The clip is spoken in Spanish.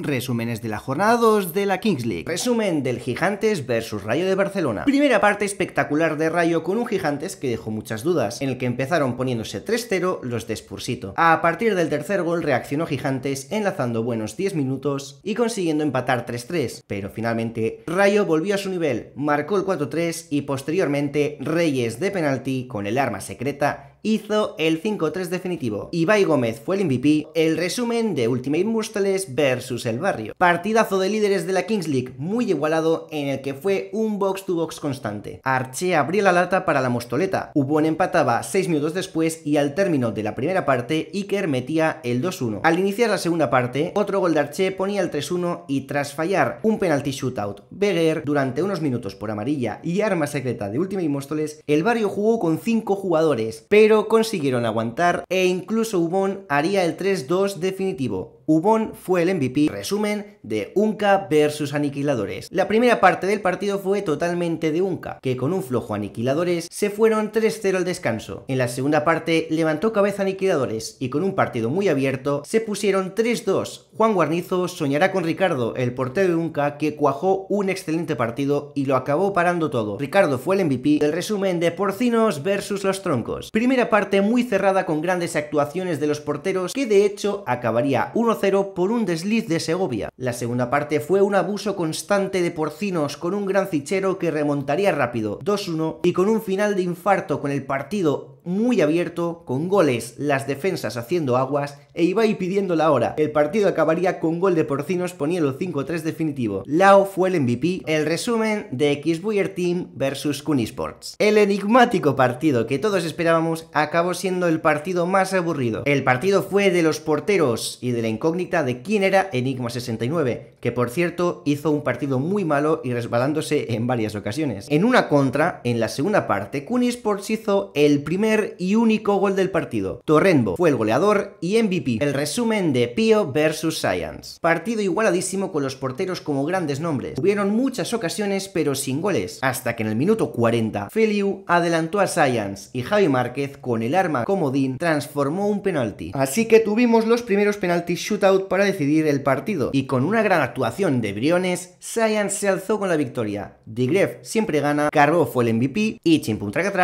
Resúmenes de la jornada 2 de la Kings League. Resumen del Gigantes versus Rayo de Barcelona. Primera parte espectacular de Rayo con un Gigantes que dejó muchas dudas, en el que empezaron poniéndose 3-0 los de Spursito. A partir del tercer gol reaccionó Gigantes enlazando buenos 10 minutos y consiguiendo empatar 3-3, pero finalmente Rayo volvió a su nivel, marcó el 4-3 y posteriormente Reyes de penalti con el arma secreta hizo el 5-3 definitivo. Ibai Gómez fue el MVP. El resumen de Ultimate Mustales versus El Barrio. Partidazo de líderes de la Kings League muy igualado en el que fue un box-to-box constante. Arche abrió la lata para la Mostoleta. Ubon empataba 6 minutos después y al término de la primera parte Iker metía el 2-1. Al iniciar la segunda parte, otro gol de Arche ponía el 3-1 y tras fallar un penalti shootout Beguer durante unos minutos por amarilla y arma secreta de Ultimate Móstoles, el barrio jugó con 5 jugadores, pero pero consiguieron aguantar e incluso Ubon haría el 3-2 definitivo. Ubon fue el MVP, resumen, de Unca versus Aniquiladores. La primera parte del partido fue totalmente de Unca, que con un flojo Aniquiladores se fueron 3-0 al descanso. En la segunda parte levantó cabeza Aniquiladores y con un partido muy abierto se pusieron 3-2. Juan Guarnizo soñará con Ricardo, el portero de Unca, que cuajó un excelente partido y lo acabó parando todo. Ricardo fue el MVP El resumen de Porcinos versus Los Troncos. Primera parte muy cerrada con grandes actuaciones de los porteros que de hecho acabaría uno cero 0 por un desliz de Segovia. La segunda parte fue un abuso constante de porcinos con un gran fichero que remontaría rápido 2-1 y con un final de infarto con el partido muy abierto, con goles, las defensas haciendo aguas e Ibai pidiendo la hora. El partido acabaría con gol de Porcinos poniendo 5-3 definitivo. Lao fue el MVP. El resumen de xboyer Team versus Kunisports. El enigmático partido que todos esperábamos acabó siendo el partido más aburrido. El partido fue de los porteros y de la incógnita de quién era Enigma 69, que por cierto hizo un partido muy malo y resbalándose en varias ocasiones. En una contra, en la segunda parte, Kunisports hizo el primer y único gol del partido. Torrenbo fue el goleador y MVP. El resumen de Pio versus Science. Partido igualadísimo con los porteros como grandes nombres. Tuvieron muchas ocasiones pero sin goles, hasta que en el minuto 40 Feliu adelantó a Science y Javi Márquez con el arma comodín transformó un penalti. Así que tuvimos los primeros penaltis shootout para decidir el partido y con una gran actuación de Briones, Science se alzó con la victoria. De siempre gana, Carbo fue el MVP y Chimpun atrás